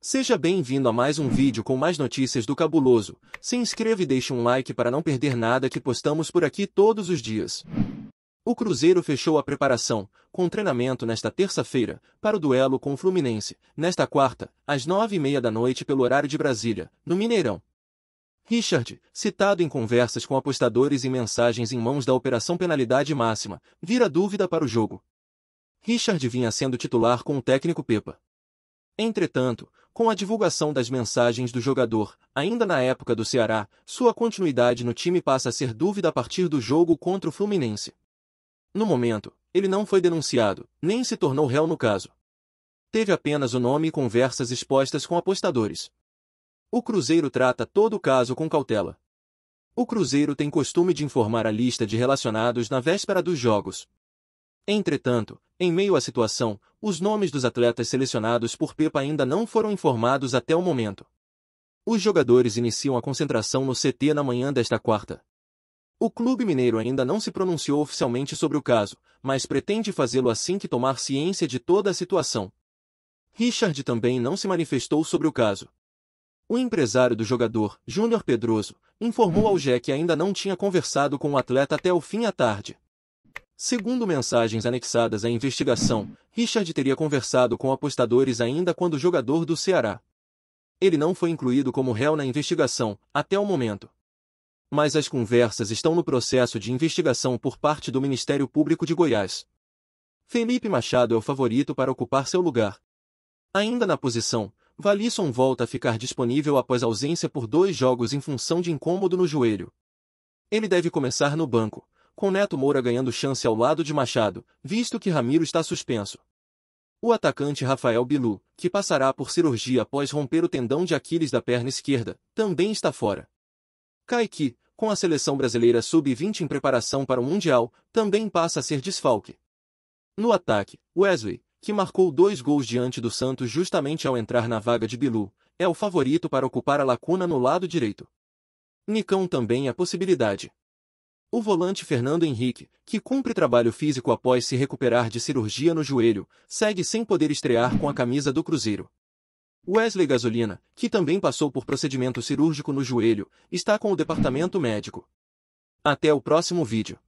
Seja bem-vindo a mais um vídeo com mais notícias do Cabuloso. Se inscreva e deixe um like para não perder nada que postamos por aqui todos os dias. O Cruzeiro fechou a preparação, com treinamento nesta terça-feira, para o duelo com o Fluminense, nesta quarta, às nove e meia da noite pelo horário de Brasília, no Mineirão. Richard, citado em conversas com apostadores e mensagens em mãos da Operação Penalidade Máxima, vira dúvida para o jogo. Richard vinha sendo titular com o técnico Pepa, Entretanto, com a divulgação das mensagens do jogador, ainda na época do Ceará, sua continuidade no time passa a ser dúvida a partir do jogo contra o Fluminense. No momento, ele não foi denunciado, nem se tornou réu no caso. Teve apenas o nome e conversas expostas com apostadores. O Cruzeiro trata todo o caso com cautela. O Cruzeiro tem costume de informar a lista de relacionados na véspera dos jogos, Entretanto, em meio à situação, os nomes dos atletas selecionados por Pepa ainda não foram informados até o momento. Os jogadores iniciam a concentração no CT na manhã desta quarta. O clube mineiro ainda não se pronunciou oficialmente sobre o caso, mas pretende fazê-lo assim que tomar ciência de toda a situação. Richard também não se manifestou sobre o caso. O empresário do jogador, Júnior Pedroso, informou ao GE que ainda não tinha conversado com o atleta até o fim à tarde. Segundo mensagens anexadas à investigação, Richard teria conversado com apostadores ainda quando jogador do Ceará. Ele não foi incluído como réu na investigação, até o momento. Mas as conversas estão no processo de investigação por parte do Ministério Público de Goiás. Felipe Machado é o favorito para ocupar seu lugar. Ainda na posição, Valisson volta a ficar disponível após ausência por dois jogos em função de incômodo no joelho. Ele deve começar no banco, com Neto Moura ganhando chance ao lado de Machado, visto que Ramiro está suspenso. O atacante Rafael Bilu, que passará por cirurgia após romper o tendão de Aquiles da perna esquerda, também está fora. Kaique, com a seleção brasileira sub-20 em preparação para o Mundial, também passa a ser desfalque. No ataque, Wesley, que marcou dois gols diante do Santos justamente ao entrar na vaga de Bilu, é o favorito para ocupar a lacuna no lado direito. Nicão também é possibilidade. O volante Fernando Henrique, que cumpre trabalho físico após se recuperar de cirurgia no joelho, segue sem poder estrear com a camisa do Cruzeiro. Wesley Gasolina, que também passou por procedimento cirúrgico no joelho, está com o departamento médico. Até o próximo vídeo.